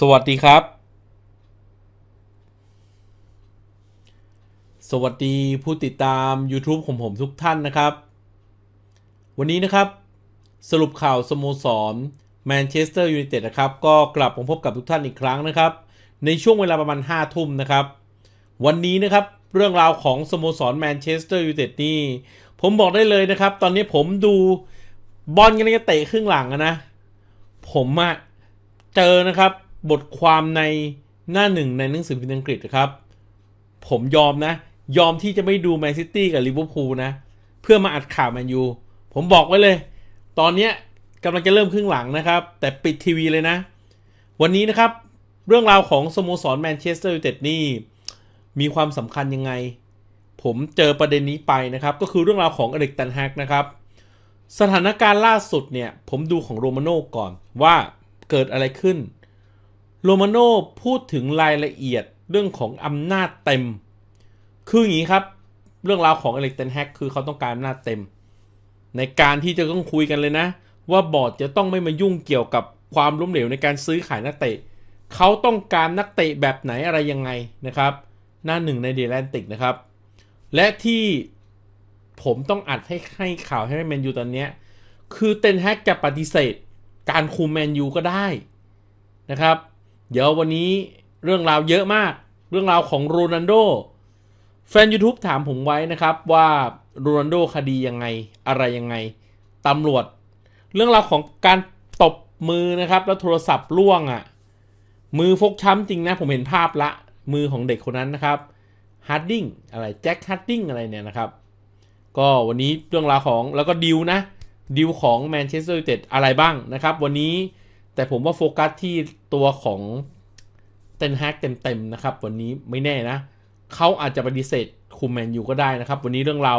สวัสดีครับ สวัสดีผู้ติดตาม YouTube ของผมทุกท่านนะครับ วันนี้นะครับ สรุปข่าวสโมสร แมนเชสเตอร์ยูไนเต็ดนะครับ ก็กลับมาพบกับทุกท่านอีกครั้งนะครับ ในช่วงเวลาประมาณ5ทุ่มนะครับ วันนี้นะครับเรื่องราวของสโมสรแมนเชสเตอร์ยูไนเต็ดนี่ผมบอกได้เลยนะครับ ตอนนี้ผมดูบอลกันจะเตะครึ่งหลังนะ ผมอะเจอนะครับบทความในหน้าหนึ่งในหนังสือพิมพ์อังกฤษครับ ผมยอมนะ ยอมที่จะไม่ดูแมนซิตี้กับลิเวอร์พูลนะ เพื่อมาอัดข่าวแมนยู ผมบอกไว้เลย ตอนนี้กำลังจะเริ่มครึ่งหลังนะครับ แต่ปิดทีวีเลยนะ วันนี้นะครับเรื่องราวของสโมสรแมนเชสเตอร์ยูไนเต็ดนี่ มีความสำคัญยังไง ผมเจอประเด็นนี้ไปนะครับ ก็คือเรื่องราวของอเล็กตันฮักนะครับสถานการณ์ล่าสุดเนี่ยผมดูของโรมาโน่ก่อนว่าเกิดอะไรขึ้นโรมาโนพูดถึงรายละเอียดเรื่องของอำนาจเต็ม คืออย่างนี้ครับ เรื่องราวของอเล็กเตนแฮกคือเขาต้องการอำนาจเต็ม ในการที่จะต้องคุยกันเลยนะ ว่าบอร์ดจะต้องไม่มายุ่งเกี่ยวกับความล้มเหลวในการซื้อขายนักเตะ เขาต้องการนักเตะแบบไหนอะไร ยังไงนะครับ หน้าหนึ่งในเดลแนติกนะครับ และที่ผมต้องอัดให้ให้ข่าวให้แมนยูตอนนี้คือเตนแฮกจะปฏิเสธการคุมแมนยูก็ได้นะครับเดี๋ยววันนี้เรื่องราวเยอะมากเรื่องราวของโรนัลโดแฟน YouTube ถามผมไว้นะครับว่าโรนัลโดคดียังไงอะไรยังไง ตำรวจ เรื่องราวของการตบมือนะครับแล้วโทรศัพท์ล่วงอะ่ะมือฟกช้ำจริงนะผมเห็นภาพ ละ มือของเด็กคนนั้นนะครับฮัดดิ้งอะไรแจ็คฮัดดิ้งอะไรเนี่ยนะครับ ก็วันนี้เรื่องราวของแล้วก็ดิวนะดิวของแมนเชสเตอร์ยูไนเต็ดอะไรบ้างนะครับ วันนี้แต่ผมว่าโฟกัสที่ตัวของเตนฮากเต็ม ๆ นะครับวันนี้ไม่แน่นะเขาอาจจะปฏิเสธคุมแมนยูก็ได้นะครับวันนี้เรื่องเรา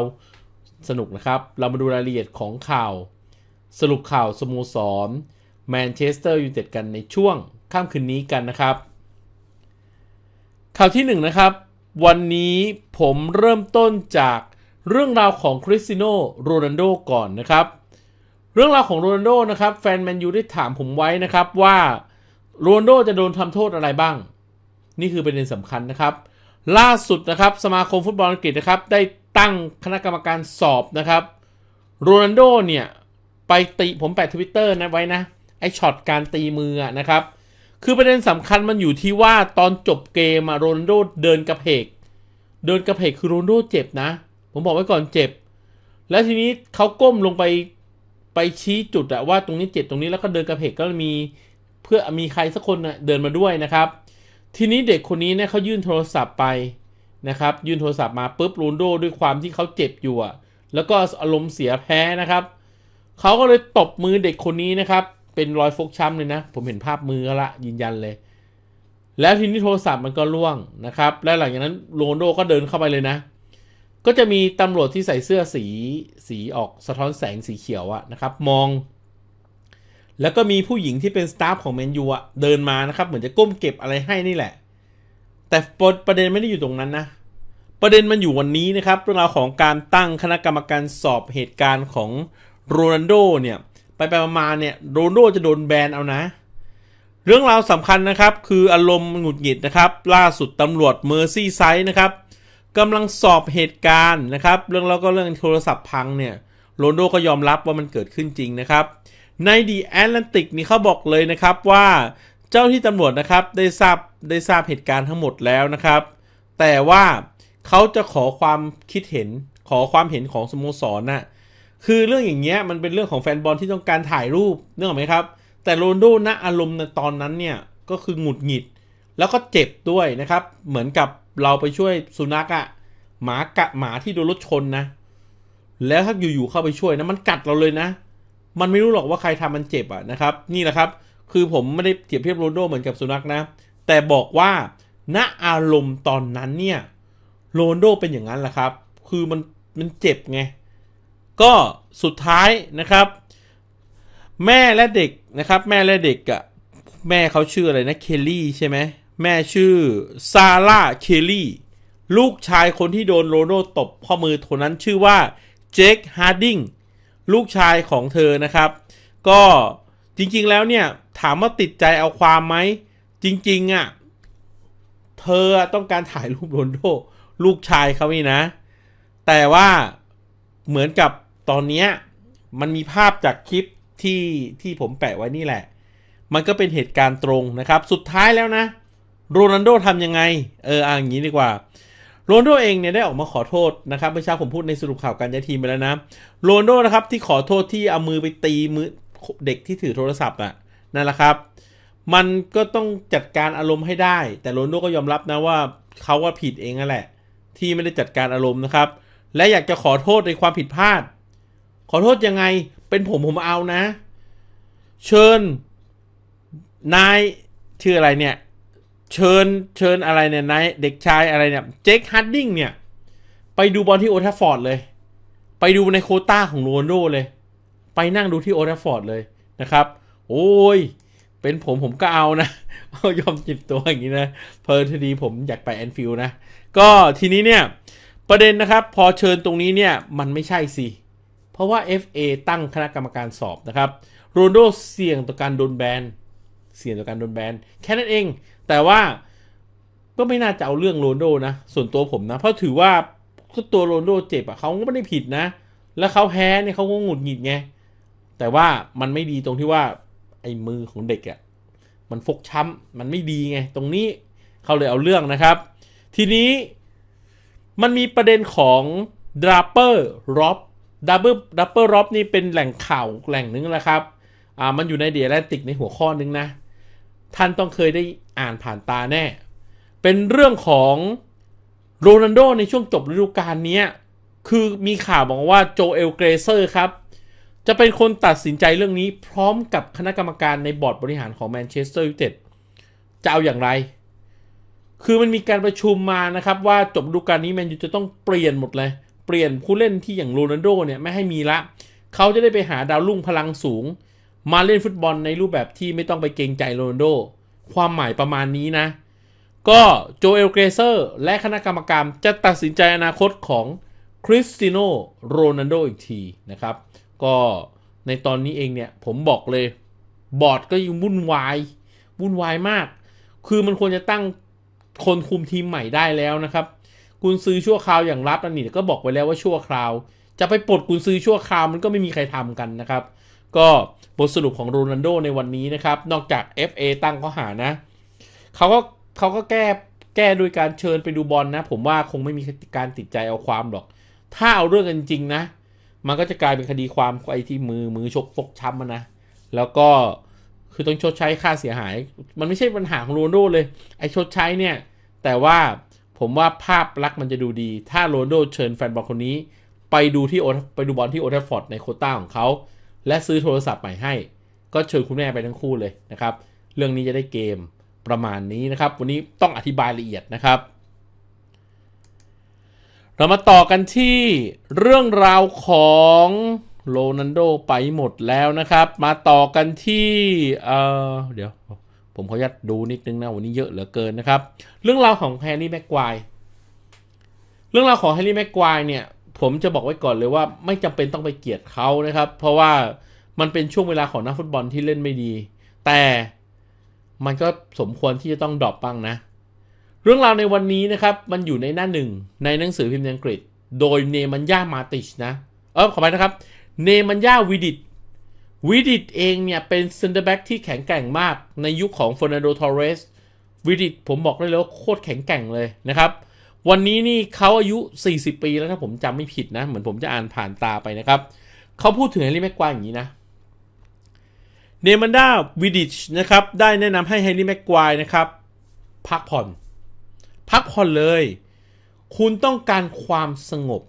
สนุกนะครับ เรามาดูรายละเอียดของข่าว สรุปข่าวสโมสรแมนเชสเตอร์ยูไนเต็ดกันในช่วงข้ามคืนนี้กันนะครับ ข่าวที่1นนะครับ วันนี้ผมเริ่มต้นจากเรื่องราวของคริสติโนโรนัลโดก่อนนะครับเรื่องราวของโรนโดนะครับ แฟนแมนยูได้ถามผมไว้นะครับว่าโรนโดจะโดนทำโทษอะไรบ้าง นี่คือประเด็นสำคัญนะครับ ล่าสุดนะครับสมาคมฟุตบอลอังกฤษนะครับได้ตั้งคณะกรรมการสอบนะครับ โรนโดเนี่ยไปตีผมแปะทวิตเตอร์นะไว้นะ ไอช็อตการตีมือนะครับ คือประเด็นสำคัญมันอยู่ที่ว่าตอนจบเกมโรนโดเดินกระเพก เดินกระเพกคือโรนโดเจ็บนะ ผมบอกไว้ก่อนเจ็บ แล้วทีนี้เขาก้มลงไปไปชี้จุดอะว่าตรงนี้เจ็บตรงนี้แล้วก็เดินกระเพกก็มีเพื่อมีใครสักคนเดินมาด้วยนะครับ ทีนี้เด็กคนนี้เนี่ยเขายื่นโทรศัพท์ไปนะครับยื่นโทรศัพท์มาปุ๊บรูนโดด้วยความที่เขาเจ็บอยู่ะแล้วก็อารมณ์เสียแพ้นะครับเขาก็เลยตบมือเด็กคนนี้นะครับเป็นรอยฟกช้ำเลยนะผมเห็นภาพมือละยืนยันเลย แล้วทีนี้โทรศัพท์มันก็ล่วงนะครับและหลังจากนั้นโรนโดก็เดินเข้าไปเลยนะก็จะมีตำรวจที่ใส่เสื้อสี สีออกสะท้อนแสงสีเขียวอะนะครับมอง แล้วก็มีผู้หญิงที่เป็นสตาฟของเมนยูอะเดินมานะครับเหมือนจะก้มเก็บอะไรให้นี่แหละ แต่ประเด็นไม่ได้อยู่ตรงนั้นนะ ประเด็นมันอยู่วันนี้นะครับเรื่องราวของการตั้งคณะกรรมการสอบเหตุการณ์ของโรนัลโดเนี่ย ไปไปมาเนี่ยโรนัลโดจะโดนแบนเอานะ เรื่องราวสำคัญนะครับ คืออารมณ์หงุดหงิดนะครับ ล่าสุดตำรวจเมอร์ซี่ไซส์นะครับกำลังสอบเหตุการณ์นะครับ เรื่องแล้วก็เรื่องโทรศัพท์พังเนี่ยโรนโด ก็ยอมรับว่ามันเกิดขึ้นจริงนะครับ ในดีแอ t l a นติกนี่เขาบอกเลยนะครับว่าเจ้าที่ตำรวจนะครับได้ทราบได้ทราบเหตุการณ์ทั้งหมดแล้วนะครับ แต่ว่าเขาจะขอความคิดเห็นขอความเห็นของสโมสรน่ะคือเรื่องอย่างเงี้ยมันเป็นเรื่องของแฟนบอลที่ต้องการถ่ายรูปเนื่องไหมครับ แต่โรนโดณอารมณ์ในตอนนั้นเนี่ยก็คือหงุดหงิดแล้วก็เจ็บด้วยนะครับ เหมือนกับเราไปช่วยสุนัขอะหมากะหมาที่โดนรถชนนะ แล้วถ้าอยู่ๆเข้าไปช่วยนะมันกัดเราเลยนะ มันไม่รู้หรอกว่าใครทำมันเจ็บอะนะครับ นี่แหละครับคือผมไม่ได้เทียบเทียบโรนโด เหมือนกับสุนัขนะแต่บอกว่าณอารมณ์ตอนนั้นเนี่ยโรนโดเป็นอย่างนั้นแหละครับ คือมันมันเจ็บไง ก็สุดท้ายนะครับ แม่และเด็กนะครับแม่และเด็กอะแม่เขาชื่ออะไรนะเคลลี่ใช่ไหมแม่ชื่อซาร่าเคลลี่ลูกชายคนที่โดนโรนัลตบข้อมือคนนั้นชื่อว่าเจคฮาร์ดิงลูกชายของเธอนะครับ ก็จริงๆแล้วเนี่ย ถามว่าติดใจเอาความไหม จริง ๆอะ่ะเธอต้องการถ่ายรูปโรนโด ลูกชายเขานี่นะ แต่ว่าเหมือนกับตอนนี้มันมีภาพจากคลิปที่ที่ผมแปะไว้นี่แหละ มันก็เป็นเหตุการณ์ตรงนะครับ สุดท้ายแล้วนะโรนันโดทำยังไง เออออย่างนี้ดีกว่า โรนโดเองเนี่ยได้ออกมาขอโทษนะครับเมื่อเช้าผมพูดในสรุปข่าวการย้ายทีมไปแล้วนะโรนโดนะครับที่ขอโทษที่เอามือไปตีมือเด็กที่ถือโทรศัพท์อ่ะ นั่นแหละครับ มันก็ต้องจัดการอารมณ์ให้ได้ แต่โรนโดก็ยอมรับนะว่า เขาว่าผิดเองนั่นแหละ ที่ไม่ได้จัดการอารมณ์นะครับ และอยากจะขอโทษในความผิดพลาด ขอโทษยังไงเป็นผมผมเอานะ เชิญนายชื่ออะไรเนี่ยเชิญเชิญอะไรเนี่ยนายเด็กชายอะไรเนี่ยเจคฮัดดิงเนี่ยไปดูบอลที่โอทัฟฟอร์ดเลยไปดูในโคต้าของโรนโดเลย ไปนั่งดูที่โอทัฟฟอร์ดเลยนะครับ โอ้ยเป็นผมผมก็เอานะเอายอมจิบตัวอย่างนี้นะเพอร์ทดีผมอยากไปแอนฟิลนะก็ทีนี้เนี่ยประเด็นนะครับ พอเชิญตรงนี้เนี่ยมันไม่ใช่สิเพราะว่า FA ตั้งคณะกรรมการสอบนะครับโรนโดเสี่ยงต่อการโดนแบนเสี่ยงต่อการโดนแบนแค่นั้นเองแต่ว่าก็ไม่น่าจะเอาเรื่องโรนโดนะ ส่วนตัวผมนะ เพราะถือว่าตัวโรนโดเจ็บอะ่ะเขาก็ไม่ได้ผิดนะ แล้วเขาแพ้เนี่ยเขาก็หงุดหงิดไงแต่ว่ามันไม่ดีตรงที่ว่าไอ้มือของเด็กอะ่ะมันฟกช้ำ มันไม่ดีไง ตรงนี้เขาเลยเอาเรื่องนะครับ ทีนี้มันมีประเด็นของดราเปอร์ร็อบดับเบิลดับเบิลร็อบนี่เป็นแหล่งข่าวแหล่งหนึ่งแล้ะครับอ่ามันอยู่ในเดียร์แลนติกในหัวข้อนึงนะท่านต้องเคยได้อ่านผ่านตาแน่ เป็นเรื่องของโรนัลโดในช่วงจบฤดูกาลนี้ คือมีข่าวบอกว่าโจเอลเกรเซอร์ครับ จะเป็นคนตัดสินใจเรื่องนี้พร้อมกับคณะกรรมการในบอร์ดบริหารของแมนเชสเตอร์ยูไนเต็ดจะเอาอย่างไร คือมันมีการประชุมมานะครับ ว่าจบฤดูกาลนี้แมนยูจะต้องเปลี่ยนหมดเลย เปลี่ยนผู้เล่นที่อย่างโรนัลโดเนี่ยไม่ให้มีละ เขาจะได้ไปหาดาวรุ่งพลังสูงมาเล่นฟุตบอลในรูปแบบที่ไม่ต้องไปเกรงใจโรนโดความหมายประมาณนี้นะ ก็โจเอลเกรเซอร์และคณะกรรมการจะตัดสินใจอนาคตของคริสติโนโรนันโดอีกทีนะครับ ก็ในตอนนี้เองเนี่ย ผมบอกเลยบอร์ดก็ยังวุ่นวายวุ่นวายมาก คือมันควรจะตั้งคนคุมทีมใหม่ได้แล้วนะครับ กุนซื้อชั่วคราวอย่างรับนันนี่ ก็บอกไว้แล้วว่าชั่วคราว จะไปปลดกุนซื้อชั่วคราวมันก็ไม่มีใครทำกันนะครับ ก็บทสรุปของโรนัลโดในวันนี้นะครับ นอกจาก FA ตั้งข้อหานะเขาก็เขาก็แก้แก้โดยการเชิญไปดูบอลนนะผมว่าคงไม่มีการติดใจเอาความหรอก ถ้าเอาเรื่องกันจริงนะ มันก็จะกลายเป็นคดีความไอ้ที่มือมือชกฟกช้ำนะ แล้วก็คือต้องชดใช้ค่าเสียหาย มันไม่ใช่ปัญหาของโรนโดเลย ไอ้ชดใช้เนี่ย แต่ว่าผมว่าภาพลักษณ์มันจะดูดีถ้าโรนโดเชิญแฟนบอลคนนี้ไปดูที่โอไปดูบอลที่โอทัฟฟอร์ดในโคต้าของเขาและซื้อโทรศัพท์ใหม่ให้ ก็เชิญคุณแม่ไปทั้งคู่เลยนะครับ เรื่องนี้จะได้เกมประมาณนี้นะครับ วันนี้ต้องอธิบายละเอียดนะครับ เรามาต่อกันที่เรื่องราวของโรนันโดไปหมดแล้วนะครับ มาต่อกันที่เเดี๋ยวผมขอยัดดูนิดนึงนะวันนี้เยอะเหลือเกินนะครับเรื่องราวของแฮร์รี่แม็กควายเรื่องราวของแฮร์รี่แม็กควายเนี่ยผมจะบอกไว้ก่อนเลยว่าไม่จำเป็นต้องไปเกลียดเขานะครับ เพราะว่ามันเป็นช่วงเวลาของนักฟุตบอลที่เล่นไม่ดี แต่มันก็สมควรที่จะต้องดรอปบ้างนะ เรื่องราวในวันนี้นะครับมันอยู่ในหน้าหนึ่งในหนังสือพิมพ์อังกฤษ โดยเนมันย่ามาติชนะ เออขอไปนะครับเนมันย่าวิดิตวิดิตเองเนี่ยเป็นเซนเตอร์แบ็กที่แข็งแกร่งมากในยุคขของเฟอร์นันโดทอร์เรสวิดิตผมบอกได้เลยว่าโคตรแข็งแกร่งเลยนะครับวันนี้นี่เขาอายุ 40 ปีแล้วถ้าผมจำไม่ผิดนะ เหมือนผมจะอ่านผ่านตาไปนะครับ เขาพูดถึงแฮร์รี่แม็กควายอย่างนี้นะเนมันดาวิดิชนะครับได้แนะนำให้แฮร์รี่แม็กควายนะครับ พักผ่อน พักผ่อนเลย คุณต้องการความสงบ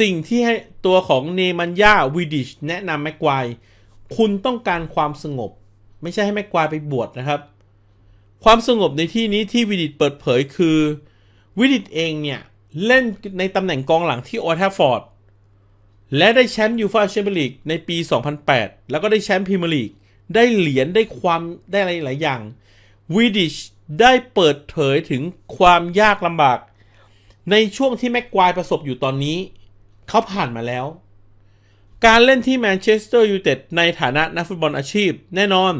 สิ่งที่ให้ตัวของเนมันยาวิดิชแนะนำแม็กควายคุณต้องการความสงบ ไม่ใช่ให้แม็กควายไปบวชนะครับ ความสงบในที่นี้ที่วิดิชเปิดเผยคือวิดิตเองเนี่ย เล่นในตำแหน่งกองหลังที่โอทาฟฟอร์ดและได้แชมป์ยูฟ่าแชมเปี้ยนลีกในปี 2008 แล้วก็ได้แชมป์พรีเมียร์ลีกได้เหรียญได้ความได้อะไรหลายอย่างวิดิชได้เปิดเผยถึงความยากลำบาก ในช่วงที่แม็กควายประสบอยู่ตอนนี้ เขาผ่านมาแล้ว การเล่นที่แมนเชสเตอร์ยูไนเต็ดในฐานะนักฟุตบอลอาชีพแน่นอน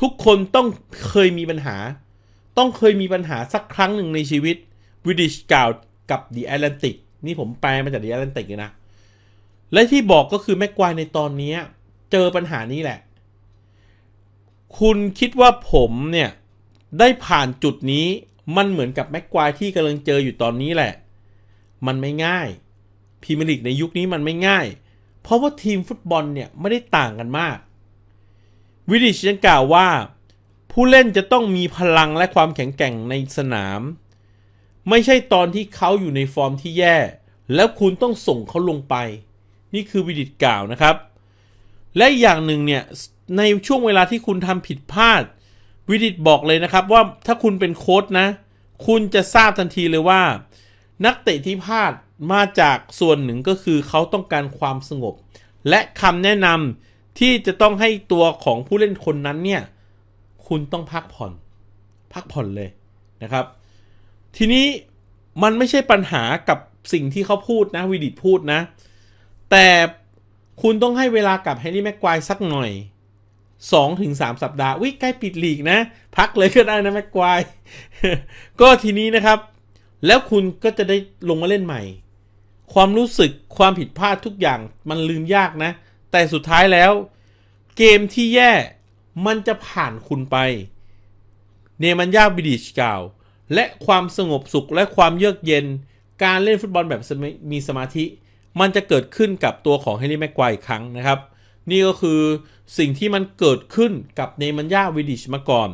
ทุกคนต้องเคยมีปัญหา ต้องเคยมีปัญหาสักครั้งหนึ่งในชีวิตวิดิชกล่าวกับดีแอตแลนติกนี่ผมแปลมาจากดีแอตแลนติกนะ และที่บอกก็คือแม็กควายในตอนนี้ เจอปัญหานี้แหละ คุณคิดว่าผมเนี่ย ได้ผ่านจุดนี้มันเหมือนกับแม็กควายที่กำลังเจออยู่ตอนนี้แหละ มันไม่ง่ายพีเมลิกในยุคนี้มันไม่ง่าย เพราะว่าทีมฟุตบอลเนี่ย ไม่ได้ต่างกันมากวิดิชยังกล่าวว่า ผู้เล่นจะต้องมีพลังและความแข็งแกร่งในสนามไม่ใช่ตอนที่เขาอยู่ในฟอร์มที่แย่ แล้วคุณต้องส่งเขาลงไป นี่คือวิดิตกล่าวนะครับ และอย่างหนึ่งเนี่ยในช่วงเวลาที่คุณทำผิดพลาด วิดิตบอกเลยนะครับว่าถ้าคุณเป็นโค้ดนะ คุณจะทราบทันทีเลยว่า นักเตะที่พลาดมาจากส่วนหนึ่งก็คือเขาต้องการความสงบ และคำแนะนำที่จะต้องให้ตัวของผู้เล่นคนนั้นเนี่ยคุณต้องพักผ่อน พักผ่อนเลยนะครับทีนี้มันไม่ใช่ปัญหากับสิ่งที่เขาพูดนะ วิดิตพูดนะ แต่คุณต้องให้เวลากับแฮร์รี่แม็กควายสักหน่อย 2-3ถึงสัปดาห์ วิใกล้ปิดลีกนะ พักเลยก็ได้นะ แม็กควายก็ทีนี้นะครับ แล้วคุณก็จะได้ลงมาเล่นใหม่ ความรู้สึกความผิดพลาดทุกอย่างมันลืมยากนะ แต่สุดท้ายแล้ว เกมที่แย่ มันจะผ่านคุณไป เนมันยาบิดิชกล่าวและความสงบสุขและความเยือกเย็น การเล่นฟุตบอลแบบมีสมาธิ มันจะเกิดขึ้นกับตัวของเฮนรี่แม็กควายอีกครั้งนะครับ นี่ก็คือสิ่งที่มันเกิดขึ้นกับเนมันยาวิดิช มาก่อน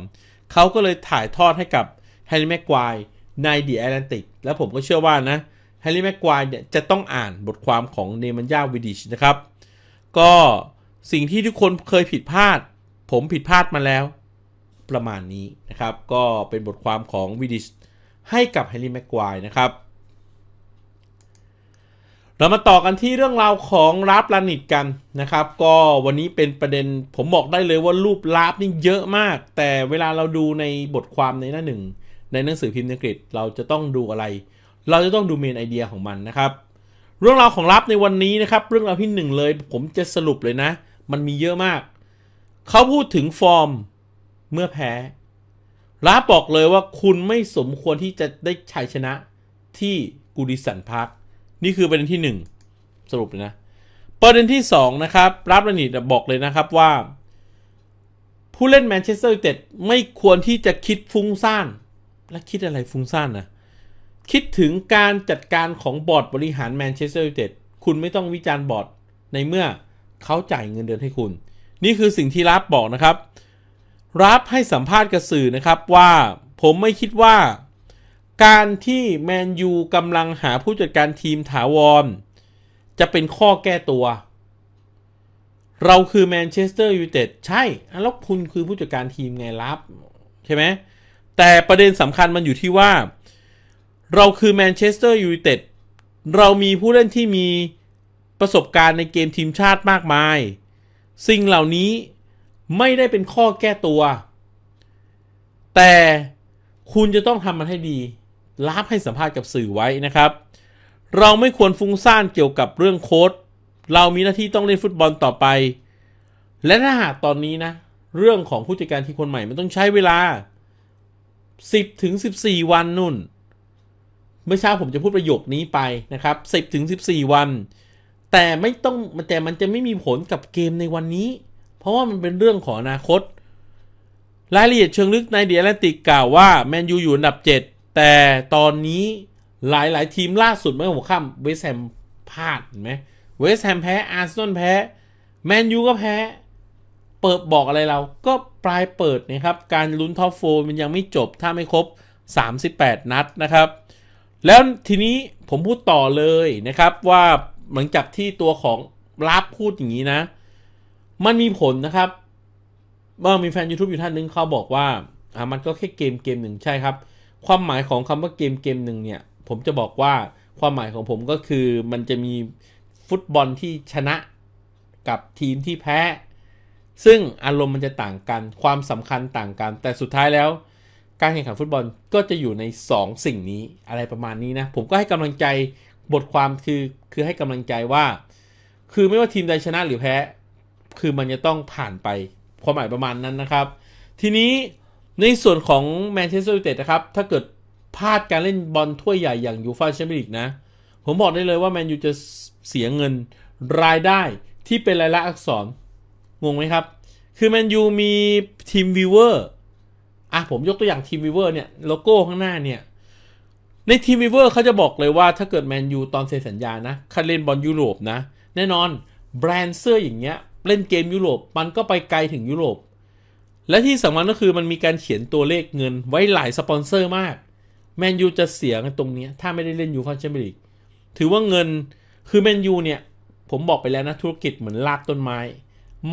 เขาก็เลยถ่ายทอดให้กับเฮนรี่แม็กควายในเดอะแอตแลนติกและผมก็เชื่อว่านะแฮร์รี่แม็กควายเนี่ยจะต้องอ่านบทความของเนมันยาวิดิชนะครับ ก็สิ่งที่ทุกคนเคยผิดพลาด ผมผิดพลาดมาแล้วประมาณนี้นะครับ ก็เป็นบทความของวิดิชให้กับแฮร์รี่แม็กควายนะครับ เรามาต่อกันที่เรื่องราวของลาบลานิดกันนะครับ ก็วันนี้เป็นประเด็นผม บอกได้เลยว่ารูปลาบนี่เยอะมาก แต่เวลาเราดูในบทความในหน้าหนึ่ง ในหนังสือพิมพ์อังกฤษเราจะต้องดูอะไร เราจะต้องดูเมนไอเดียของมันนะครับ เรื่องราวของลาบในวันนี้นะครับ เรื่องราวที่หนึ่งเลย ผมจะสรุปเลยนะ มันมีเยอะมาก เขาพูดถึงฟอร์มเมื่อแพ้รับบอกเลยว่าคุณไม่สมควรที่จะได้ชัยชนะที่กูดิสันพาร์คนี่คือประเด็นที่ 1 สรุปเลยนะ ประเด็นที่ 2 นะครับรับรนิดบอกเลยนะครับว่า ผู้เล่นแมนเชสเตอร์ยูไนเต็ดไม่ควรที่จะคิดฟุ้งซ่าน และคิดอะไรฟุ้งซ่านนะ คิดถึงการจัดการของบอร์ดบริหารแมนเชสเตอร์ยูไนเต็ด คุณไม่ต้องวิจารณ์บอร์ดในเมื่อเขาจ่ายเงินเดือนให้คุณ นี่คือสิ่งที่รับบอกนะครับรับให้สัมภาษณ์กับสื่อนะครับว่าผมไม่คิดว่า การที่แมนยูกำลังหาผู้จัดการทีมถาวร จะเป็นข้อแก้ตัว เราคือแมนเชสเตอร์ยูไนเต็ดใช่แล้วคุณคือผู้จัดการทีมไงรับ ใช่ไหมแต่ประเด็นสำคัญมันอยู่ที่ว่าเราคือแมนเชสเตอร์ยูไนเต็ดเรามีผู้เล่นที่มีประสบการณ์ในเกมทีมชาติมากมายสิ่งเหล่านี้ไม่ได้เป็นข้อแก้ตัว แต่คุณจะต้องทำมันให้ดี รับให้สัมภาษณ์กับสื่อไว้นะครับ เราไม่ควรฟุ้งซ่านเกี่ยวกับเรื่องโค้ดเรามีหน้าที่ต้องเล่นฟุตบอลต่อไป และถ้าหากตอนนี้นะ เรื่องของผู้จัดการทีมคนใหม่ มันต้องใช้เวลา 10 ถึง 14 วันนุ่น เมื่อเช้าผมจะพูดประโยคนี้ไปนะครับ 10 ถึง 14 วัน แต่ไม่ต้องแต่มันจะไม่มีผลกับเกมในวันนี้เพราะว่ามันเป็นเรื่องของอนาคต รายละเอียดเชิงลึกในเดียร์แลนติกกล่าวว่าแมนยูอยู่อันดับ7 แต่ตอนนี้หลาย ๆ ทีมล่าสุดเมื่อหัวค่ำเวสแฮมพลาดไหมเวสแฮมแพ้อาร์เซนอลแพ้แมนยูก็แพ้ เปิดบอกอะไรเราก็ปลายเปิดนะครับ การลุ้นท็อปโฟมันยังไม่จบถ้าไม่ครบ 38 นัดนะครับ แล้วทีนี้ผมพูดต่อเลยนะครับว่าหลังจากที่ตัวของลาบพูดอย่างนี้นะมันมีผลนะครับ เมื่อมีแฟน YouTube อยู่ท่านนึงเขาบอกว่าอ่า มันก็แค่เกมเกมหนึ่งใช่ครับ ความหมายของคำว่าเกมเกมหนึ่งเนี่ย ผมจะบอกว่า ความหมายของผมก็คือมันจะมีฟุตบอลที่ชนะ กับทีมที่แพ้ ซึ่งอารมณ์มันจะต่างกัน ความสำคัญต่างกัน แต่สุดท้ายแล้ว การแข่งขันฟุตบอลก็จะอยู่ใน 2 สิ่งนี้ อะไรประมาณนี้นะ ผมก็ให้กำลังใจ บทความคือ คือให้กำลังใจว่า คือไม่ว่าทีมใดชนะหรือแพ้คือมันจะต้องผ่านไปความหมายประมาณนั้นนะครับ ทีนี้ในส่วนของแมนเชสเตอร์ยูไนเต็ดนะครับ ถ้าเกิดพลาดการเล่นบอลถ้วยใหญ่อย่างยูฟ่าแชมเปี้ยนลีกนะ ผมบอกได้เลยว่าแมนยูจะเสียเงินรายได้ที่เป็นรายละอักษรงงไหมครับ คือแมนยูมีทีมวิเวอร์ อ่ะผมยกตัวอย่างทีมวิเวอร์เนี่ยโลโก้ข้างหน้าเนี่ย ในทีมวิเวอร์เขาจะบอกเลยว่าถ้าเกิดแมนยูตอนเซ็นสัญญานะคัดเล่นบอลยุโรปนะ แน่นอนแบรนด์เสื้ออย่างเงี้ยเล่นเกมยุโรป มันก็ไปไกลถึงยุโรป และที่สำคัญก็คือมันมีการเขียนตัวเลขเงินไว้หลายสปอนเซอร์มากแมนยูจะเสียตรงนี้ถ้าไม่ได้เล่นยูคอนแชมเปี้ยนลีก ถือว่าเงินคือแมนยูเนี่ย ผมบอกไปแล้วนะธุรกิจเหมือนลากต้นไม้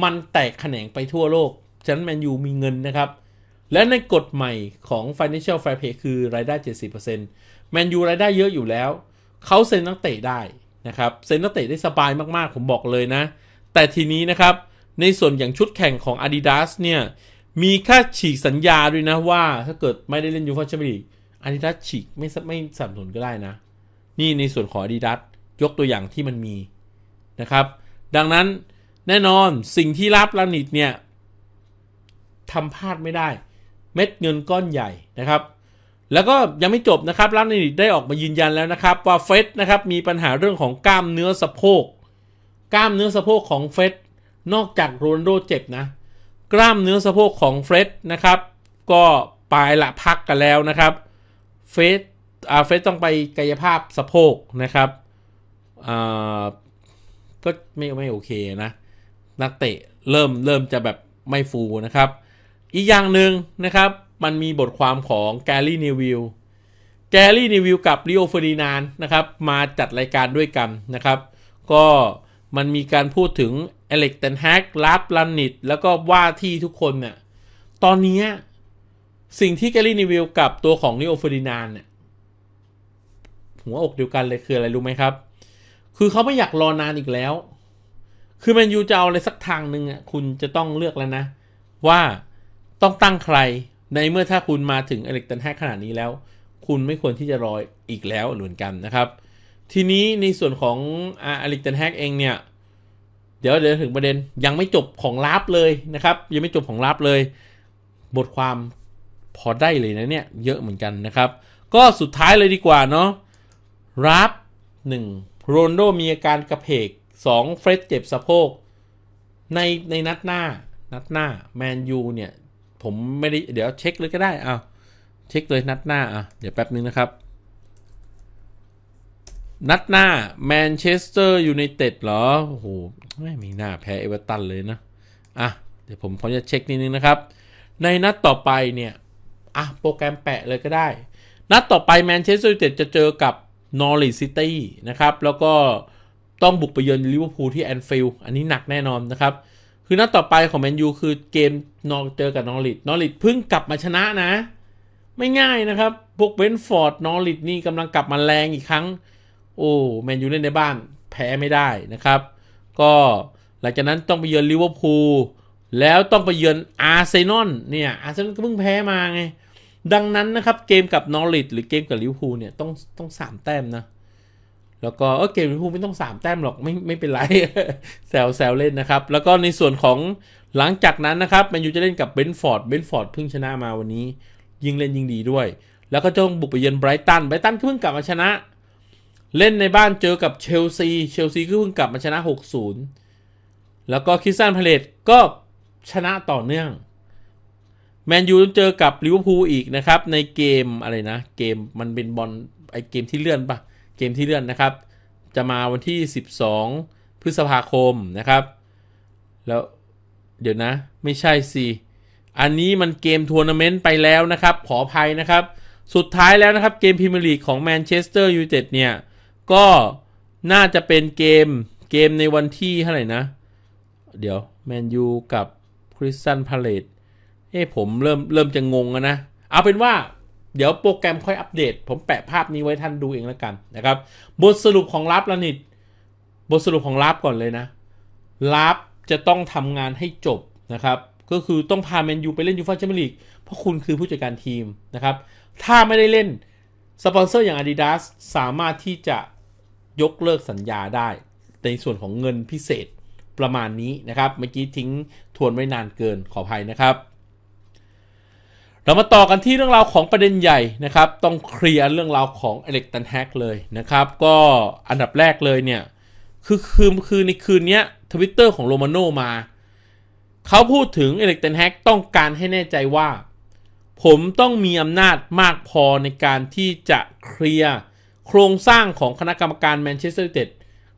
มันแตกแขนงไปทั่วโลก ฉะนั้นแมนยูมีเงินนะครับ และในกฎใหม่ของ Financial Fair Play คือรายได้ 70%แมนยูรายได้เยอะอยู่แล้วเขาเซ็นนักเตะได้นะครับเซ็นนักเตะได้สบายมากๆผมบอกเลยนะแต่ทีนี้นะครับในส่วนอย่างชุดแข่งของ Adidas เนี่ยมีค่าฉีกสัญญาด้วยนะว่า ถ้าเกิดไม่ได้เล่นยูฟ่าแชมเปี้ยนลีกอาดิดาสฉีกไม่ไม่สนับสนก็ได้นะ นี่ในส่วนของอาดิดาสยกตัวอย่างที่มันมีนะครับดังนั้นแน่นอนสิ่งที่รับลานิดเนี่ยทำพลาดไม่ได้ เม็ดเงินก้อนใหญ่นะครับ แล้วก็ยังไม่จบนะครับลานิดได้ออกมายืนยันแล้วนะครับว่าเฟสนะครับมีปัญหาเรื่องของกล้ามเนื้อสะโพกกล้ามเนื้อสะโพกของเฟรดนอกจากโรนโดเจ็บนะ กล้ามเนื้อสะโพกของเฟรดนะครับ ก็ปลายละพักกันแล้วนะครับเฟรดอ่าเฟสดต้องไปกายภาพสะโพกนะครับอ่าก็ไม่ไม่โอเคนะ นักเตะเริ่มเริ่มจะแบบไม่ฟูนะครับ อีกอย่างหนึ่งนะครับมันมีบทความของแกลลี่นิวิลแกลลี่นิวิลกับลิโอเฟอร์ดินานนะครับ มาจัดรายการด้วยกันนะครับ ก็มันมีการพูดถึงเอเล็กเตนแฮกลาบลันนิตแล้วก็ว่าที่ทุกคนเนี่ยตอนนี้สิ่งที่แกลลี่นิวิลกับตัวของนิโอเฟอร์ดินานเนี่ยหัวอกเดียวกันเลยคืออะไรรู้ไหมครับ คือเขาไม่อยากรอนานอีกแล้ว คือแมนยูจะเอาอะไรสักทางหนึ่งอ่ะคุณจะต้องเลือกแล้วนะ ว่าต้องตั้งใครในเมื่อถ้าคุณมาถึงเอเล็กเตนแฮกขนาดนี้แล้ว คุณไม่ควรที่จะรออีกแล้วเหมือนกันนะครับทีนี้ในส่วนของอาริกเทนแฮกเองเนี่ยเดี๋ยวเดี๋ยวถึงประเด็นยังไม่จบของลับเลยนะครับ ยัง ไม่จบของลับเลย บทความพอได้เลยนะเนี่ยเยอะเหมือนกันนะครับ ก็สุดท้ายเลยดีกว่า เนาะรับงโรนโดมีอาการกระเพกสองเฟรดเจ็บสะโพกใน ในนัดหน้านัดหน้าแมนยูเนี่ยผม ไม่ได้เดี๋ยวเช็คเลยก็ได้เอาเช็คเลยนัดหน้าอ่ะเดี๋ยวแป๊บนึงนะครับนัดหน้าแมนเชสเตอร์ยูไนเต็ดเหรอโอ้โห ไม่มีหน้าแพ้เอเวอเรตันเลยนะ อ่ะ เดี๋ยวผมขอจะเช็คนิดนึงนะครับ ในนัดต่อไปเนี่ย อ่ะ โปรแกรมแปะเลยก็ได้ นัดต่อไปแมนเชสเตอร์ยูไนเต็ดจะเจอกับนอริซิตี้นะครับ แล้วก็ต้องบุกไปเยือนลิเวอร์พูลที่แอนฟิลด์อันนี้หนักแน่นอนนะครับ คือนัดต่อไปของแมนยูคือเกมนอเจอกับนอริทนอริทเพิ่งกลับมาชนะนะ ไม่ง่ายนะครับพวกเบนฟอร์ดนอริทนี่กำลังกลับมาแรงอีกครั้งโอ้แมนยูเล่นในบ้านแพ้ไม่ได้นะครับก็หลังจากนั้นต้องไปเยือนลิเวอร์พูลแล้วต้องไปเยือนอาร์เซนอลเนี่ยอาร์เซนอลก็เพิ่งแพ้มาไง ดังนั้นนะครับเกมกับนอริทหรือเกมกับลิเวอร์พูลเนี่ยต้องต้องสามแต้มนะแล้วก็เออเกมลิเวอร์พูลไม่ต้องสามแต้มหรอกไม่ไม่เป็นไรแซวแซวเล่นนะครับแล้วก็ในส่วนของหลังจากนั้นนะครับแมนยูจะเล่นกับเบนฟอร์ดเบนฟอร์ดเพิ่งชนะมาวันนี้ยิงเล่นยิงดีด้วยแล้วก็จะต้องบุกไปเยือนไบรตันไบรตันเพิ่งกลับมาชนะเล่นในบ้านเจอกับเชลซี เชลซีก็เพิ่งกลับมาชนะ 6-0 แล้วก็คิสซันพาเลตก็ชนะต่อเนื่อง แมนยูเจอกับลิเวอร์พูลอีกนะครับในเกมอะไรนะ เกมมันเป็นบอลไอเกมที่เลื่อนปะเกมที่เลื่อนนะครับ จะมาวันที่ 12 พฤษภาคมนะครับ แล้วเดี๋ยวนะไม่ใช่สิ อันนี้มันเกมทัวร์นาเมนต์ไปแล้วนะครับขออภัยนะครับ สุดท้ายแล้วนะครับเกมพรีเมียร์ลีกของแมนเชสเตอร์ยูไนเต็ดเนี่ยก็น่าจะเป็นเกมเกมในวันที่เท่าไหร่นะ เดี๋ยวแมนยูกับคริสตันพาเลตเอ้ผมเริ่ม เริ่มจะงงนะ เอาเป็นว่า เดี๋ยวโปรแกรมค่อยอัปเดต ผมแปะภาพนี้ไว้ท่านดูเองแล้วกันนะครับ บทสรุปของลับละนิดบทสรุปของลับก่อนเลยนะลับจะต้องทำงานให้จบนะครับ ก็คือต้องพาแมนยูไปเล่นยูฟ่าแชมเปี้ยนลีกเพราะคุณคือผู้จัดการทีมนะครับ ถ้าไม่ได้เล่นสปอนเซอร์อย่าง Adidas สามารถที่จะยกเลิกสัญญาได้ในส่วนของเงินพิเศษประมาณนี้นะครับ เมื่อกี้ทิ้งทวนไว้นานเกินขออภัยนะครับ เรามาต่อกันที่เรื่องราวของประเด็นใหญ่นะครับ ต้องเคลียร์เรื่องราวของเอเล็กตันแฮกเลยนะครับ ก็อันดับแรกเลยเนี่ยคือคืนคือในคืนนี้ทวิตเตอร์ของโรมาโนมา เขาพูดถึงเอเล็กตันแฮกต้องการให้แน่ใจว่า ผมต้องมีอำนาจมากพอในการที่จะเคลียร์โครงสร้างของคณะกรรมการแมนเชสเตอร์ยูไนเต็ด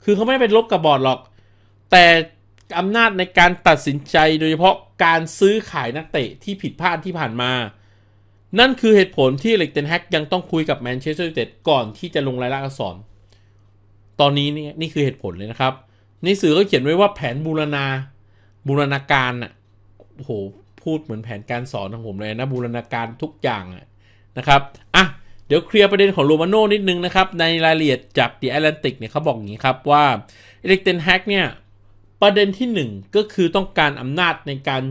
คือเขาไม่เป็นลบกับบอร์ดหรอก แต่อำนาจในการตัดสินใจโดยเฉพาะการซื้อขายนักเตะที่ผิดพลาดที่ผ่านมา นั่นคือเหตุผลที่เล็กเตนแฮกยังต้องคุยกับแมนเชสเตอร์ยูไนเต็ดก่อนที่จะลงรายลักษณ์อักษรตอนนี้นี่นี่คือเหตุผลเลยนะครับในสื่อก็เขียนไว้ว่าแผนบูรณาบูรณาการอ่ะโอ้โหพูดเหมือนแผนการสอนของผมเลยนะบูรณาการทุกอย่างนะครับอ่ะเดี๋ยวเคลียร์ประเด็นของโรมาโน่นิดนึงนะครับ ในรายละเอียดจาก The Atlantic เนี่ยเขาบอกอย่างนี้ครับว่า เอลิกเทนแฮกเนี่ย ประเด็นที่ 1 ก็คือต้องการอำนาจในการ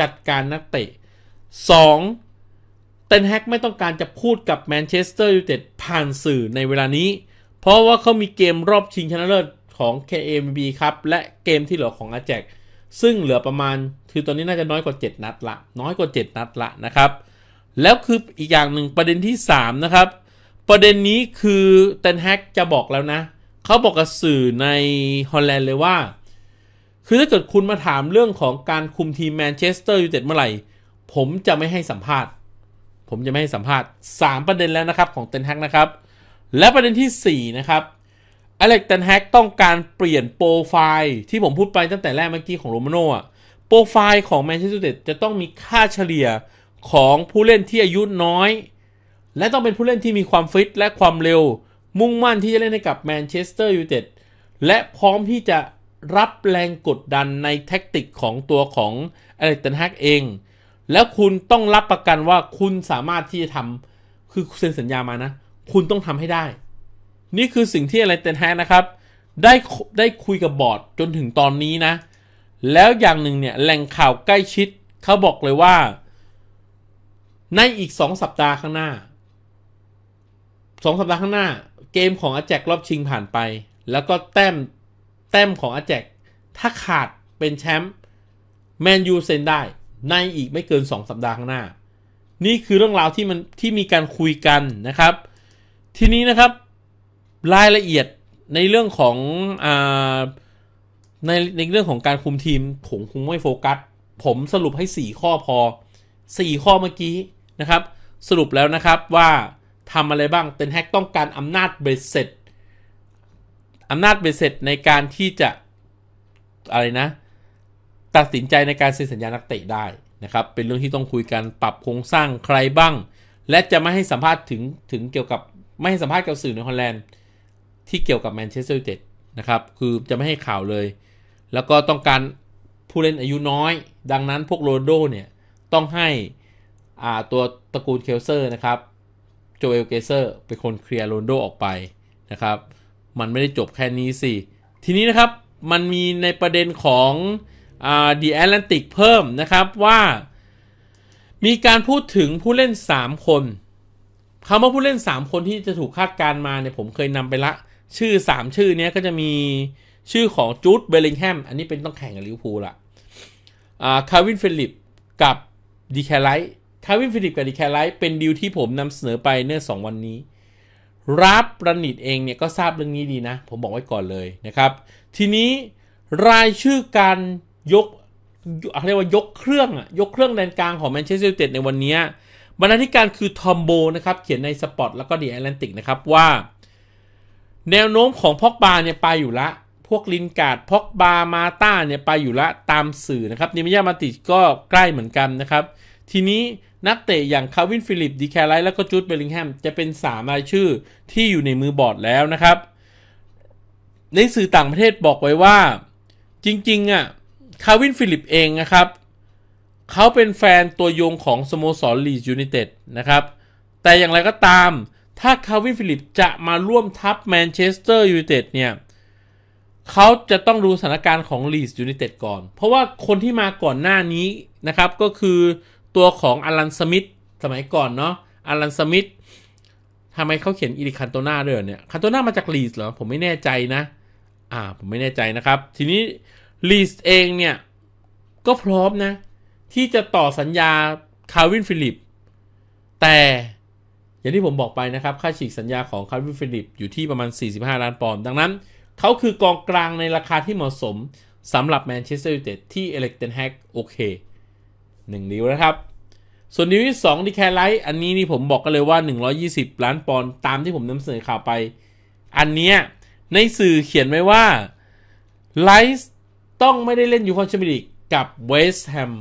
จัดการนักเตะ 2. เตนแฮกไม่ต้องการจะพูดกับแมนเชสเตอร์ยูไนเต็ดผ่านสื่อในเวลานี้ เพราะว่าเขามีเกมรอบชิงชนะเลิศของ KMB ครับและเกมที่เหลือของอาแจกซึ่งเหลือประมาณคือตอนนี้น่าจะน้อยกว่า7นัดละ น้อยกว่า 7นัดละนะครับแล้วคืออีกอย่างหนึ่งประเด็นที่ 3 นะครับ ประเด็นนี้คือเตนแฮกจะบอกแล้วนะ เขาบอกกับสื่อในฮอลแลนด์เลยว่า คือถ้าเกิดคุณมาถามเรื่องของการคุมทีมแมนเชสเตอร์ยูไนเต็ดเมื่อไหร่ ผมจะไม่ให้สัมภาษณ์ ผมจะไม่ให้สัมภาษณ์3ประเด็นแล้วนะครับของเตนแฮกนะครับ และประเด็นที่ 4 นะครับอเล็กเตนแฮกต้องการเปลี่ยนโปรไฟล์ ที่ผมพูดไปตั้งแต่แรกเมื่อกี้ของโรมาโน่โปรไฟล์ของแมนเชสเตอร์ยูไนเต็ดจะต้องมีค่าเฉลี่ยของผู้เล่นที่อายุน้อย และต้องเป็นผู้เล่นที่มีความฟิตและความเร็ว มุ่งมั่นที่จะเล่นให้กับแมนเชสเตอร์ยูไนเต็ดและพร้อมที่จะรับแรงกดดันในแท็กติกของตัวของเอริกตันฮักเอง แล้วคุณต้องรับประกันว่าคุณสามารถที่จะทำคือเซ็นสัญญามานะ คุณต้องทำให้ได้ นี่คือสิ่งที่เอะไรเันแฮกนะครับได้ได้คุยกับบอร์ดจนถึงตอนนี้นะ แล้วอย่างหนึ่งเนี่ยแหล่งข่าวใกล้ชิดเขาบอกเลยว่าในอีก 2 สัปดาห์ข้างหน้า 2 สัปดาห์ข้างหน้าเกมของอาแจกรอบชิงผ่านไป แล้วก็แต้ม แต้มของอาแจกถ้าขาดเป็นแชมป์แมนยูเซนได้ในอีกไม่เกิน 2 สัปดาห์ข้างหน้า นี่คือเรื่องราวที่มันที่มีการคุยกันนะครับ ทีนี้นะครับรายละเอียดในเรื่องของอในในเรื่องของการคุมทีมผมคงไม่โฟกัสผมสรุปให้ 4 ข้อพอ 4 ข้อเมื่อกี้นะครับสรุปแล้วนะครับ ว่าทำอะไรบ้างเต็นแฮกต้องการอำนาจเบสเซ็ตอำนาจเบสเซ็ตในการที่จะอะไรนะตัดสินใจในการเซ็นสัญญานักเตะได้นะครับเป็นเรื่องที่ต้องคุยกัน ปรับโครงสร้างใครบ้าง และจะไม่ให้สัมภาษณ์ถึงถึงเกี่ยวกับ ไม่ให้สัมภาษณ์กับสื่อในฮอลแลนด์ที่เกี่ยวกับแมนเชสเตอร์ยูไนเต็ดนะครับคือจะไม่ให้ข่าวเลย แล้วก็ต้องการผู้เล่นอายุน้อย ดังนั้นพวกโรโดเนี่ยต้องให้ตัวตระกูลเคลเซอร์นะครับโจเอลเกเซอร์เป็นคนเคลียร์โรนโดออกไป นะครับ มันไม่ได้จบแค่นี้สิ ทีนี้นะครับมันมีในประเด็นของดีแอตแลนติกเพิ่มนะครับว่า มีการพูดถึงผู้เล่น 3 คนคำว่าผู้เล่น 3 คนที่จะถูกคาดการมาเนี่ย ผมเคยนำไปละ ชื่อ 3 ชื่อนี้ก็จะมีชื่อของจูดเบลลิงแฮมอันนี้เป็นต้องแข่งกับลิเวอร์พูลละคาวินเฟลิปกับดีแคไลท์คาวินฟิลิปกับดีแคลไลท์เป็นดีลที่ผมนำเสนอไปเนื่อสองวันนี้ รับประนิตเองเนี่ยก็ทราบเรื่องนี้ดีนะ ผมบอกไว้ก่อนเลยนะครับ ทีนี้รายชื่อการยกเรียกว่ายกเครื่องอะยกเครื่องแดนกลางของแมนเชสเตอร์ยูไนเต็ดในวันนี้บรรณาธิการคือทอมโบนะครับ เขียนในสปอตแล้วก็ดีแอตแลนติกนะครับว่า แนวโน้มของพอกบาเนี่ยไปอยู่ละ พวกลินการ์ดพอกบามาต้าเนี่ยไปอยู่ละตามสื่อนะครับนิมิยามาติก็ใกล้เหมือนกันนะครับทีนี้นักเตะอย่างคาวินฟิลิปดีแคลไลและก็จูดเบลลิงแฮมจะเป็น3รายชื่อที่อยู่ในมือบอร์ดแล้วนะครับ ในสื่อต่างประเทศบอกไว้ว่า จริงๆอ่ะคาวินฟิลิปเองนะครับ เขาเป็นแฟนตัวยงของสโมสรลีสยูไนเต็ดนะครับ แต่อย่างไรก็ตามถ้าคาวินฟิลิปจะมาร่วมทัพแมนเชสเตอร์ยูไนเต็ดเนี่ยเขาจะต้องดูสถานการณ์ของลีสยูไนเต็ดก่อน เพราะว่าคนที่มาก่อนหน้านี้นะครับก็คือตัวของอลันสมิธสมัยก่อนเนาะอลันสมิธทำไมเขาเขียนอีริคันโตนาด้วยเนี่ยคันโตนามาจากลีสเหรอ ผมไม่แน่ใจนะ อ่า ผมไม่แน่ใจนะครับ ทีนี้ลีสเองเนี่ย ก็พร้อมนะ ที่จะต่อสัญญาคาร์วินฟิลิปแต่อย่างที่ผมบอกไปนะครับ ค่าฉีกสัญญาของคาร์วินฟิลิปอยู่ที่ประมาณ 45 ล้านปอนด์ดังนั้น เขาคือกองกลางในราคาที่เหมาะสมสำหรับแมนเชสเตอร์ยูไนเต็ดที่เอเล็กเทนแฮกโอเค1นิ้วนะครับ ส่วนนิ้วที่2ดีแคไลท์อันนี้นี่ผมบอกกันเลยว่า 120 ล้านปอนด์ตามที่ผมนำเสนอข่าวไป อันเนี้ยในสื่อเขียนไว้ว่าไลท์ต้องไม่ได้เล่นยูฟาแชมเปี้ยนลีกกับเวสต์แฮม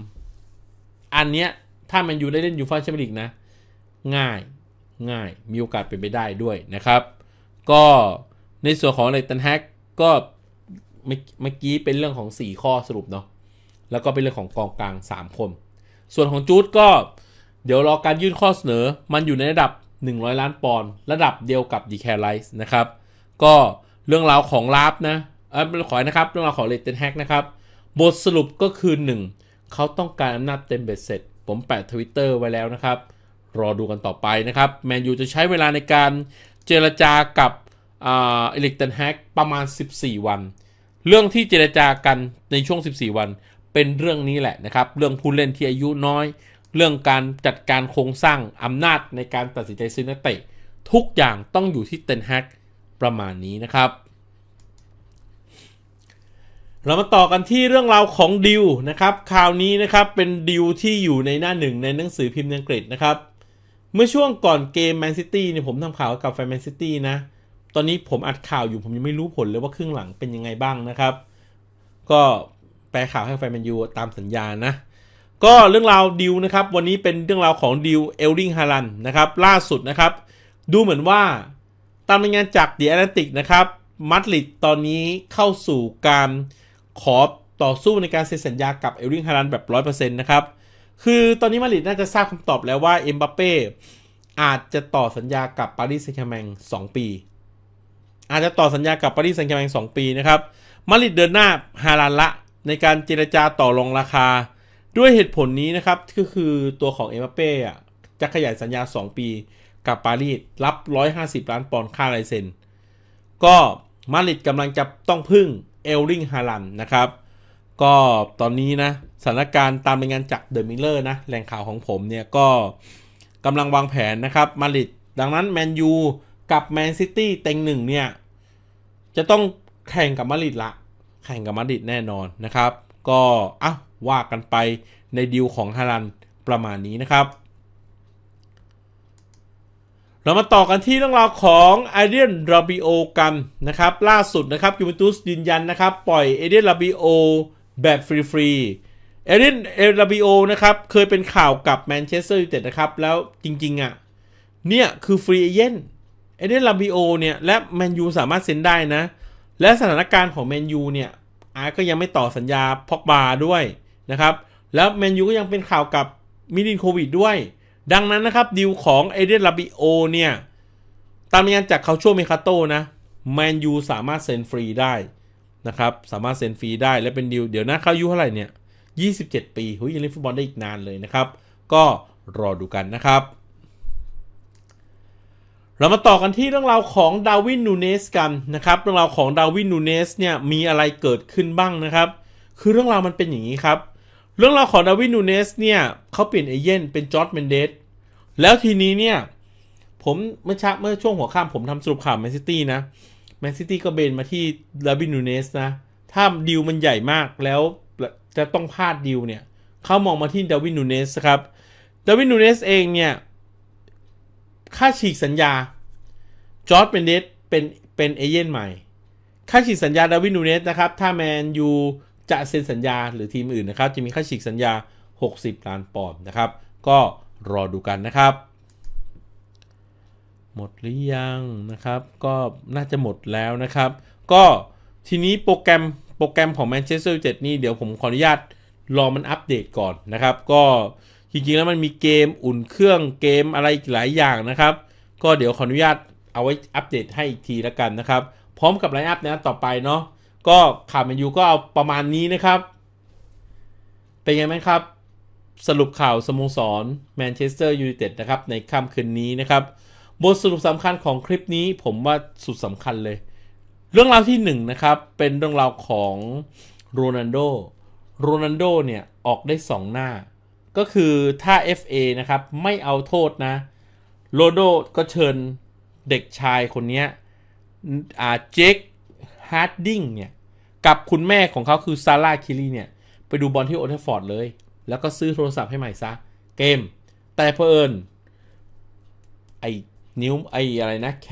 อันเนี้ยถ้ามันอยู่ได้เล่นยูฟาแชมเปี้ยนลีกนะง่ายง่ายมีโอกาสเป็นไปได้ด้วยนะครับ ก็ในส่วนของเลตันแฮกก็เมื่อกี้เป็นเรื่องของ 4 ข้อสรุปเนาะแล้วก็เป็นเรื่องของกองกลาง 3 คนส่วนของจูดก็เดี๋ยวรอการยื่นข้อเสนอมันอยู่ในระดับ 100 ล้านปอนด์ระดับเดียวกับดีแคลไลซ์นะครับ ก็เรื่องราวของลาฟนะเออขอนะครับ เรื่องราวของเลตเทนแฮกนะครับ บทสรุปก็คือ 1 เขาต้องการอำนาจเต็มเบ็ดเสร็จ ผมแปะทวิตเตอร์ไว้แล้วนะครับ รอดูกันต่อไปนะครับ แมนยูจะใช้เวลาในการเจรจากับอิาเลตเทนแฮกประมาณ 14 วัน เรื่องที่เจรจากันในช่วง 14 วันเป็นเรื่องนี้แหละนะครับเรื่องผู้เล่นที่อายุน้อย เรื่องการจัดการโครงสร้างอำนาจในการตัดสินใจซื้อนักเตะทุกอย่างต้องอยู่ที่เตนแฮกประมาณนี้นะครับ เรามาต่อกันที่เรื่องราวของดิวนะครับข่าวนี้นะครับเป็นดิวที่อยู่ในหน้าหนึ่งในหนังสือพิมพ์อังกฤษนะครับเมื่อช่วงก่อนเกมแมนซิตี้เนี่ยผมทำข่าวกับแฟนแมนซิตี้นะตอนนี้ผมอัดข่าวอยู่ผมยังไม่รู้ผลเลยว่าครึ่งหลังเป็นยังไงบ้างนะครับ ก็แปลข่าวให้แฟนแมนยูตามสัญญานะ ก็เรื่องราวดิวนะครับ วันนี้เป็นเรื่องราวของดิวเอลลิงฮารันนะครับ ล่าสุดนะครับ ดูเหมือนว่าตามรายงานจากเดอะแอตแลนติกนะครับมัดลิดตอนนี้เข้าสู่การขอต่อสู้ในการเซ็นสัญญากับเอลลิงฮารันแบบ 100%นะครับ คือตอนนี้มาริดน่าจะทราบคำตอบแล้วว่าเอ็มบัปเป้อาจจะต่อสัญญากับปารีสแซงต์แชร์แมง 2 ปี อาจจะต่อสัญญากับปารีสแซงต์แชร์แมง 2 ปีนะครับมาริดเดินหน้าฮารันละในการเจรจาต่อรองราคา ด้วยเหตุผลนี้นะครับก็คือตัวของเอ็มเป้จะขยายสัญญา2 ปี กับปารีสรับ 150 ล้านปอนด์ค่าลายเซ็นก็มาริดกำลังจะต้องพึ่ง เอลลิงฮาลันนะครับ ก็ตอนนี้นะสถานการณ์ตามรายงานจากเดอะมิลเลอร์นะแหล่งข่าวของผมเนี่ยก็กำลังวางแผนนะครับมาริด ดังนั้นแมนยูกับแมนซิตี้เต็งหนึ่งเนี่ยจะต้องแข่งกับมาริดละแข่งกับมาดริดแน่นอนนะครับ ก็อ่ะว่ากันไปในดีลของฮารันประมาณนี้นะครับ เรามาต่อกันที่เรื่องราวของไอเดียนราบิโอกันนะครับ ล่าสุดนะครับยูเวนตุสยืนยันนะครับ ปล่อยไอเดียนราบิโอแบบฟรีๆไอเดียนเอราบิโอนะครับเคยเป็นข่าวกับแมนเชสเตอร์ยูไนเต็ดนะครับแล้วจริง ๆอะ่ะ เนี่ย คือฟรีเอเจนต์ไอเดียนราบิโอเนี่ย และแมนยูสามารถเซ็นได้นะเและสถานการณ์ของแมนยูเนี่ยอาร์ก็ยังไม่ต่อสัญญาพอกบาด้วยนะครับ แล้วแมนยูก็ยังเป็นข่าวกับมิลินโควิดด้วย ดังนั้นนะครับดีลของเอเดนลาบิโอเนี่ย ตามงานจากเขาช่วงเมคาโตนะแมนยูสามารถเซ็นฟรีได้นะครับสามารถเซ็นฟรีได้และเป็นดีลเดี๋ยวนะเขาอายุเท่าไหร่เนี่ย 27 ปีหุยยังเล่นฟุตบอลได้อีกนานเลยนะครับ ก็รอดูกันนะครับเรามาต่อกันที่เรื่องราวของดาวินนูเนสกันนะครับเรื่องราวของดาวินนูเนสเนี่ยมีอะไรเกิดขึ้นบ้างนะครับคือเรื่องราวมันเป็นอย่างนี้ครับ เรื่องราวของดาวินนูเนสเนี่ยเขาเปลี่ยนเอเย่นเป็นจอร์ดเมนเดสแล้วทีนี้เนี่ยผมเมื่อชักเมื่อช่วงหัวข้ามผมทำสรุปข่าวแมนซิตี้นะแมนซิตี้ก็เบนมาที่ดาวินนูเนสนะถ้าดีลมันใหญ่มากแล้วจะต้องพลาดดีลเนี่ยเขามองมาที่ดาวินนูเนสครับดาวินนูเนสเองเนี่ยค่าฉีกสัญญาจอร์ดเมนเดสเป็น เป็น เอเจนต์ใหม่ ค่าฉีกสัญญาดาวินูเนสนะครับ ถ้าแมนยูจะเซ็นสัญญาหรือทีมอื่นนะครับ จะมีค่าฉีกสัญญา 60ล้านปอนด์นะครับ ก็รอดูกันนะครับ หมดหรือยังนะครับก็น่าจะหมดแล้วนะครับ ก็ทีนี้โปรแกรมโปรแกรมของแมนเชสเตอร์ยูไนเต็ดนี่เดี๋ยวผมขออนุญาตรอมันอัปเดตก่อนนะครับ ก็จริงๆแล้วมันมีเกมอุ่นเครื่องเกมอะไรหลายอย่างนะครับ ก็เดี๋ยวขออนุญาตเอาไว้อัปเดตให้อีกทีละกันนะครับ พร้อมกับไลน์อัพนะต่อไปเนาะก็ข่าวแมนยูก็เอาประมาณนี้นะครับ เป็นไงไหมครับ สรุปข่าวสโมสรแมนเชสเตอร์ยูไนเต็ดนะครับ ในค่ำคืนนี้นะครับ บทสรุปสำคัญของคลิปนี้ผมว่าสุดสำคัญเลย เรื่องราวที่หนึ่งนะครับเป็นเรื่องราวของโรนัลโดโรนัลโดเนี่ยออกได้สองหน้าก็คือถ้า FA นะครับ ไม่เอาโทษนะโรโดก็เชิญเด็กชายคนนี้อาเจคฮาร์ดดิงเนี่ย กับคุณแม่ของเขาคือ ซาร่าคิลีเนี่ย ไปดูบอลที่โอเทฟอร์ดเลย แล้วก็ซื้อโทรศัพท์ให้ใหม่ซะ เกม แต่เพอิญไอ้ นิ้ว ไอ้อะไรนะแข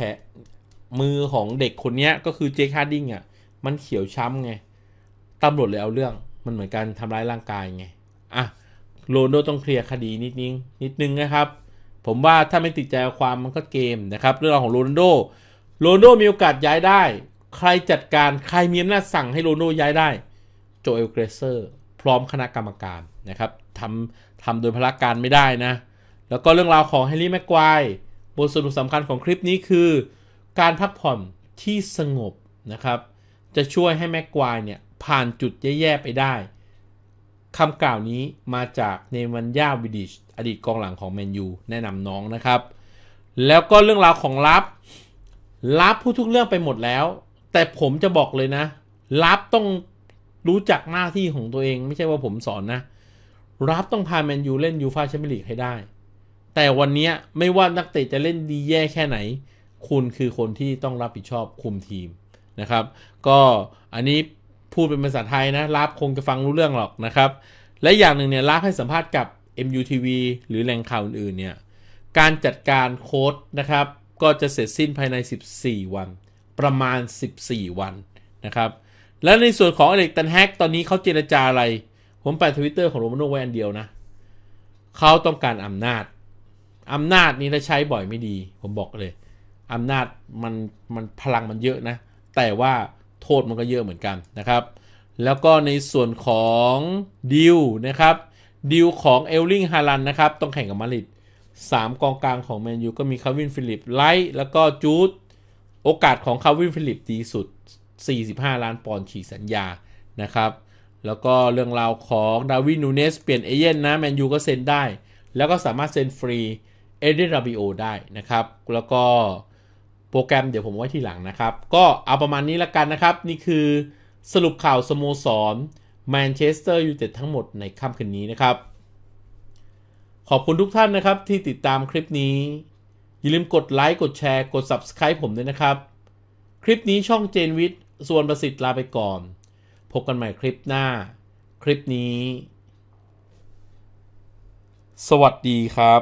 มือของเด็กคนนี้ก็คือ เจคฮาร์ดดิงอ่ะมันเขียวช้ำไงตำรวจเลยเอาเรื่องมันเหมือนการทำร้ายร่างกายไงอ่ะโรนโดต้องเคลียร์คดีนิดนึงนิดนึงนะครับ ผมว่าถ้าไม่ติดใจความมันก็เกมนะครับเรื่องของโรนโดโรนโดมีโอกาสย้ายได้ ใครจัดการใครมีอำนาจสั่งให้โรนโดย้ายได้ โจเอลเกรเซอร์ พร้อมคณะกรรมการ นะครับทำทำโดยพละการไม่ได้นะ แล้วก็เรื่องราวของแฮร์รี่แม็กควายบทสรุปสำคัญของคลิปนี้คือ การพักผ่อนที่สงบนะครับ จะช่วยให้แม็กควายเนี่ยผ่านจุดแย่ๆไปได้คำกล่าวนี้มาจากเนมันยาวิดิชอดีตกองหลังของแมนยูแนะนำน้องนะครับ แล้วก็เรื่องราวของลับลับพูดทุกเรื่องไปหมดแล้ว แต่ผมจะบอกเลยนะลับต้องรู้จักหน้าที่ของตัวเอง ไม่ใช่ว่าผมสอนนะรับต้องพาแมนยูเล่นยูฟาแชมเปี้ยนลีกให้ได้ แต่วันนี้ไม่ว่านักเตะจะเล่นดีแย่แค่ไหน คุณคือคนที่ต้องรับผิดชอบคุมทีมนะครับ ก็อันนี้พูดเป็นภาษาไทยนะลาบคงจะฟังรู้เรื่องหรอกนะครับ และอย่างหนึ่งเนี่ยลาบให้สัมภาษณ์กับ MUTV หรือแหล่งข่าวอื่นๆเนี่ย การจัดการโค้ดนะครับ ก็จะเสร็จสิ้นภายใน 14 วัน ประมาณ 14 วันนะครับ และในส่วนของอเล็กตันแฮกตอนนี้เขาเจรจาอะไร ผมไปทวิตเตอร์ของโรมาโนไว้อันเดียวนะเขาต้องการอำนาจอำนาจนี้ถ้าใช้บ่อยไม่ดี ผมบอกเลยอำนาจมันมันพลังมันเยอะนะแต่ว่าโทษมันก็เยอะเหมือนกันนะครับ แล้วก็ในส่วนของดิวนะครับดิวของเอลลิงฮารันนะครับต้องแข่งกับมาริดมกองกลางของแมนยูก็มีคาวินฟิลิปไลท์แล้วก็จูด โอกาสของคาวินฟิลิปดีสุด 45 ล้านปอนด์ฉีกสัญญานะครับ แล้วก็เรื่องราวของดาวินนูเนสเปลี่ยนเอเย่นนะแมนยูก็เซ็นได้ แล้วก็สามารถเซ็นฟรีเอเดนราบิโอได้นะครับ แล้วก็โปรแกรม เดี๋ยวผมไว้ทีหลังนะครับ ก็เอาประมาณนี้ละกันนะครับ นี่คือสรุปข่าวสโมสรแมนเชสเตอร์ยูไนเต็ดทั้งหมดในค่ำคืนนี้นะครับ ขอบคุณทุกท่านนะครับที่ติดตามคลิปนี้ อย่าลืมกดไลค์กดแชร์กด Subscribe ผมด้วยนะครับ คลิปนี้ช่องเจนวิทย์ส่วนประสิทธิ์ลาไปก่อน พบกันใหม่คลิปหน้า คลิปนี้ สวัสดีครับ